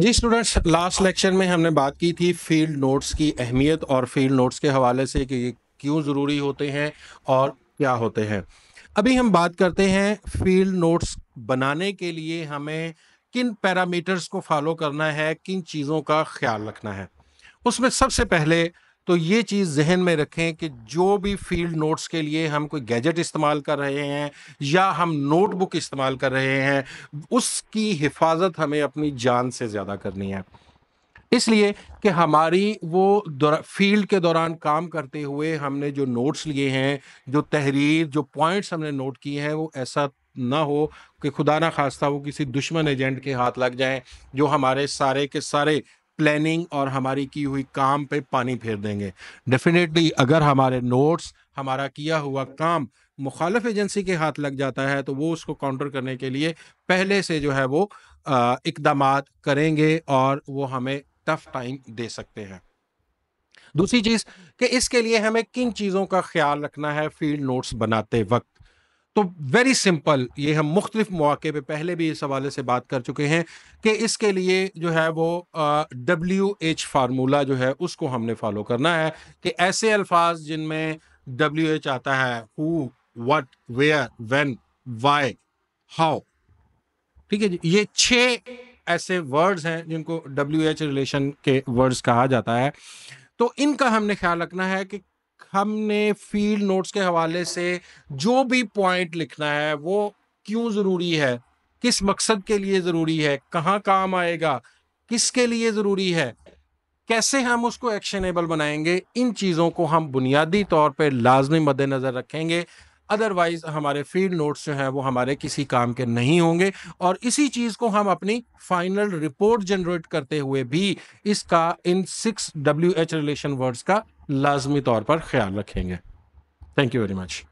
जी students last lecture में हमने बात की थी फील्ड नोट्स की अहमियत और फील्ड नोट्स के हवाले से कि ये क्यों ज़रूरी होते हैं और क्या होते हैं अभी हम बात करते हैं फील्ड नोट्स बनाने के लिए हमें किन पैरामीटर्स को फॉलो करना है किन चीज़ों का ख्याल रखना है उसमें सबसे पहले तो ये चीज़ जहन में रखें कि जो भी फील्ड नोट्स के लिए हम कोई गैजेट इस्तेमाल कर रहे हैं या हम नोटबुक इस्तेमाल कर रहे हैं उसकी हिफाजत हमें अपनी जान से ज़्यादा करनी है इसलिए कि हमारी वो फील्ड के दौरान काम करते हुए हमने जो नोट्स लिए हैं जो तहरीर जो पॉइंट्स हमने नोट किए हैं वो ऐसा ना हो कि खुदा ना खास्ता वो किसी दुश्मन एजेंट के हाथ लग जाएं जो हमारे सारे के सारे प्लानिंग और हमारी की हुई काम पे पानी फेर देंगे डेफिनेटली अगर हमारे नोट्स हमारा किया हुआ काम मुखालफ एजेंसी के हाथ लग जाता है तो वो उसको काउंटर करने के लिए पहले से जो है वो इकदाम करेंगे और वो हमें टफ टाइम दे सकते हैं दूसरी चीज़ कि इसके लिए हमें किन चीज़ों का ख्याल रखना है फील्ड नोट्स बनाते वक्त तो वेरी सिंपल ये हम मुख्तलिफ मौके पे पहले भी इस हवाले से बात कर चुके हैं कि इसके लिए जो है वो डब्ल्यू एच फार्मूला जो है उसको हमने फॉलो करना है कि ऐसे अल्फाज जिनमें डब्ल्यू एच आता है who what where when why how ठीक है ये छः ऐसे वर्ड्स हैं जिनको डब्ल्यू एच रिलेशन के वर्ड्स कहा जाता है तो इनका हमने ख्याल रखना है कि हमने फील्ड नोट्स के हवाले से जो भी पॉइंट लिखना है वो क्यों ज़रूरी है किस मकसद के लिए ज़रूरी है कहाँ काम आएगा किसके लिए ज़रूरी है कैसे हम उसको एक्शनेबल बनाएंगे इन चीज़ों को हम बुनियादी तौर पर लाजमी मद्देनज़र रखेंगे अदरवाइज हमारे फील्ड नोट्स जो हैं वो हमारे किसी काम के नहीं होंगे और इसी चीज़ को हम अपनी फाइनल रिपोर्ट जनरेट करते हुए भी इसका इन six W H relation words का लाजमी तौर पर ख्याल रखेंगे थैंक यू वेरी मच